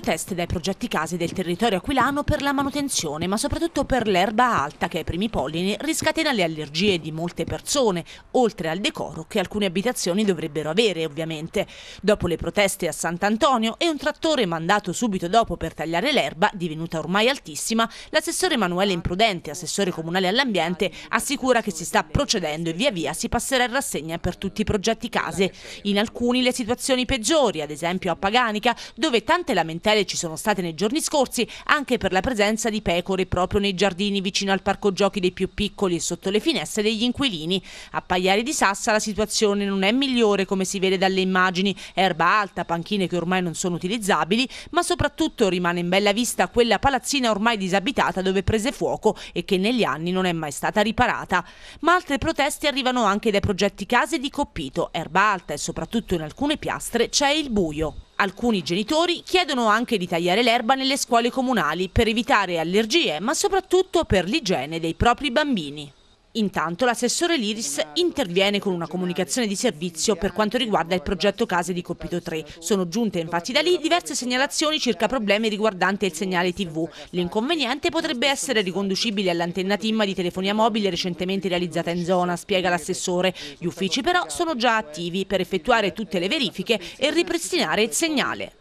proteste dai progetti case del territorio aquilano per la manutenzione, ma soprattutto per l'erba alta che ai primi pollini riscatena le allergie di molte persone, oltre al decoro che alcune abitazioni dovrebbero avere ovviamente. Dopo le proteste a Sant'Antonio e un trattore mandato subito dopo per tagliare l'erba, divenuta ormai altissima, l'assessore Emanuele Imprudente, assessore comunale all'ambiente, assicura che si sta procedendo e via via si passerà in rassegna per tutti i progetti case. In alcuni le situazioni peggiori, ad esempio a Paganica, dove tante lamentazioni cautele ci sono state nei giorni scorsi anche per la presenza di pecore proprio nei giardini vicino al parco giochi dei più piccoli e sotto le finestre degli inquilini. A Pagliari di Sassa la situazione non è migliore come si vede dalle immagini, erba alta, panchine che ormai non sono utilizzabili, ma soprattutto rimane in bella vista quella palazzina ormai disabitata dove prese fuoco e che negli anni non è mai stata riparata. Ma altre proteste arrivano anche dai progetti case di Coppito, erba alta e soprattutto in alcune piastre c'è il buio. Alcuni genitori chiedono anche di tagliare l'erba nelle scuole comunali per evitare allergie, ma soprattutto per l'igiene dei propri bambini. Intanto l'assessore Liris interviene con una comunicazione di servizio per quanto riguarda il progetto case di Coppito 3. Sono giunte infatti da lì diverse segnalazioni circa problemi riguardanti il segnale TV. L'inconveniente potrebbe essere riconducibile all'antenna TIM di telefonia mobile recentemente realizzata in zona, spiega l'assessore. Gli uffici però sono già attivi per effettuare tutte le verifiche e ripristinare il segnale.